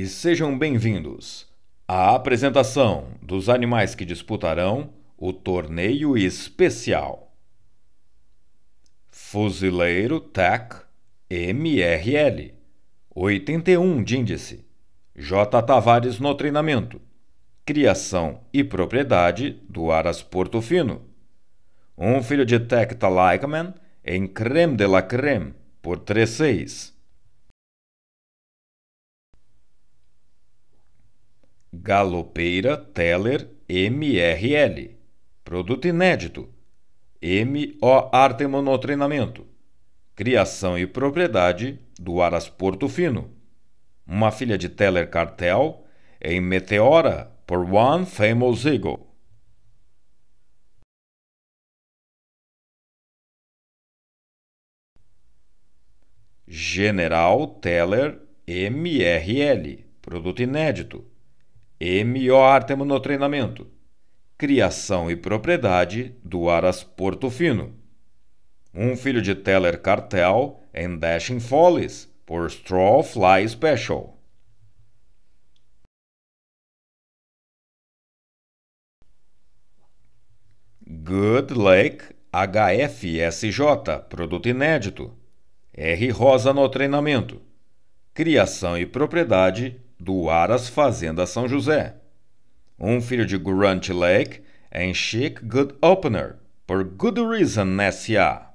e sejam bem-vindos à apresentação dos animais que disputarão o torneio especial. Fuzileiro TAC MRL 81 de índice. J. Tavares no treinamento. Criação e propriedade do Aras Portofino. Um filho de Tecta Likeman em Creme de la Creme por 36. Galopeira Teller MRL. Produto inédito. MO Arte Monotreinamento. Criação e propriedade do Aras Porto Fino. Uma filha de Teller Cartel em Meteora por One Famous Eagle. General Teller MRL, produto inédito. E melhor no treinamento: criação e propriedade do Aras Portofino. Um filho de Teller Cartel em Dashing Follies, por Straw Fly Special. Good Lake HFSJ, produto inédito. R. Rosa no treinamento. Criação e propriedade do Aras Fazenda São José. Um filho de Grant Lake é em Chic Good Opener, por Good Reason S.A.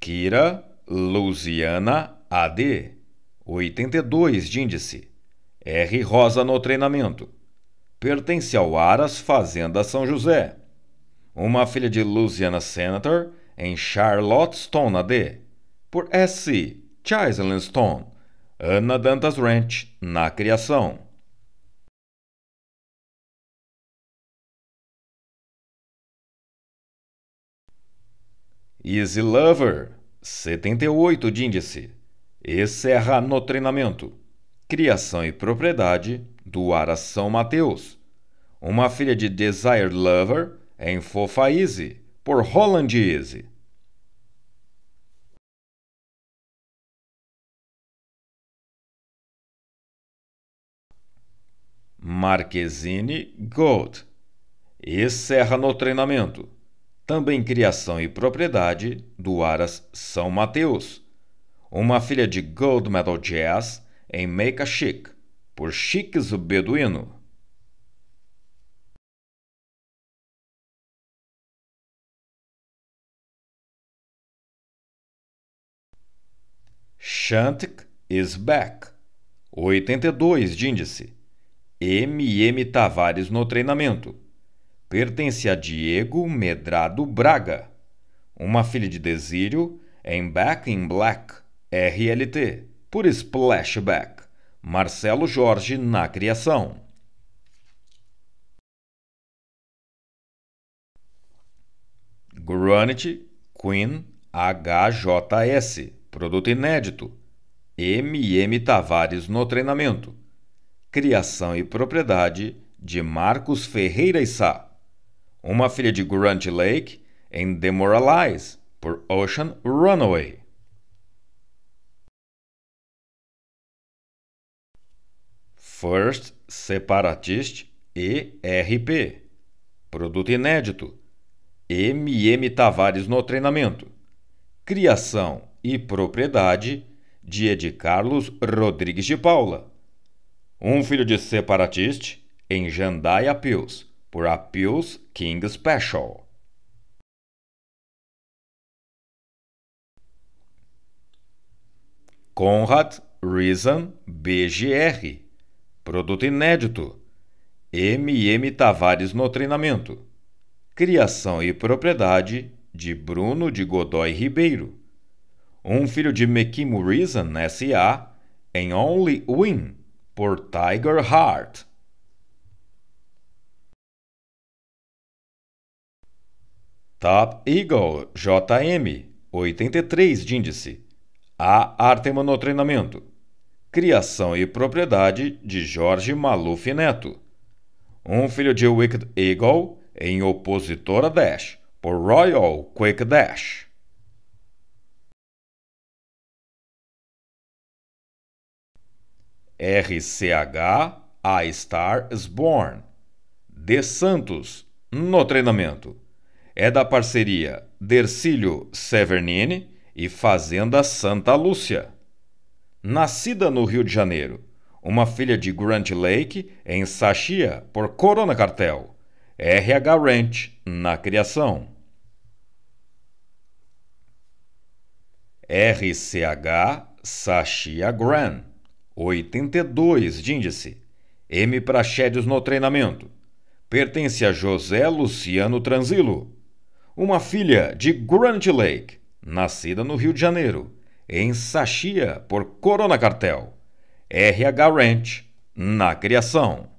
Kira, Louisiana, AD, 82 de índice. R. Rosa no treinamento. Pertence ao Aras Fazenda São José. Uma filha de Louisiana Senator em Charlotteston, AD por S. Stone, Ana Dantas Ranch, na criação. Easy Lover, 78 de índice. Encerra é no treinamento. Criação e propriedade do Ara São Mateus. Uma filha de Desire Lover em Fofa Easy, por Holland Easy. Marquezine Gold. E Serra no treinamento. Também criação e propriedade do Aras São Mateus. Uma filha de Gold Metal Jazz em a Chic, por Chic Beduino. Shantik is back. 82 de índice. MM Tavares no treinamento. Pertence a Diego Medrado Braga. Uma filha de Desírio em Back in Black, RLT, por Splashback. Marcelo Jorge na criação. Granite Queen HJS, produto inédito. MM Tavares no treinamento Criação e Propriedade, de Marcos Ferreira e Sá. Uma filha de Grant Lake, em Demoralize, por Ocean Runaway. First Separatist ERP. Produto inédito. MM Tavares no treinamento. Criação e propriedade de Ed Carlos Rodrigues de Paula. Um filho de separatiste em Jandai Appeals, por Appeals King Special. Conrad Reason BGR, produto inédito. MM Tavares no treinamento. Criação e propriedade de Bruno de Godoy Ribeiro. Um filho de Mekimo Reason SA em Only Win por Tiger Heart. Top Eagle JM 83 de índice. A Arte é no treinamento. Criação e propriedade de Jorge Maluf Neto. Um filho de Wicked Eagle em opositor a Dash por Royal Quick Dash. RCH A Star is Born. De Santos, no treinamento. É da parceria Dercílio Severnini e Fazenda Santa Lúcia. Nascida no Rio de Janeiro, uma filha de Grant Lake, em Sachia, por Corona Cartel. RH Ranch, na criação. RCH Sachia Grand 82 de índice. M. Praxedes no treinamento. Pertence a José Luciano Transilo. Uma filha de Grant Lake, nascida no Rio de Janeiro, em Sachia, por Corona Cartel. RH Ranch, na criação.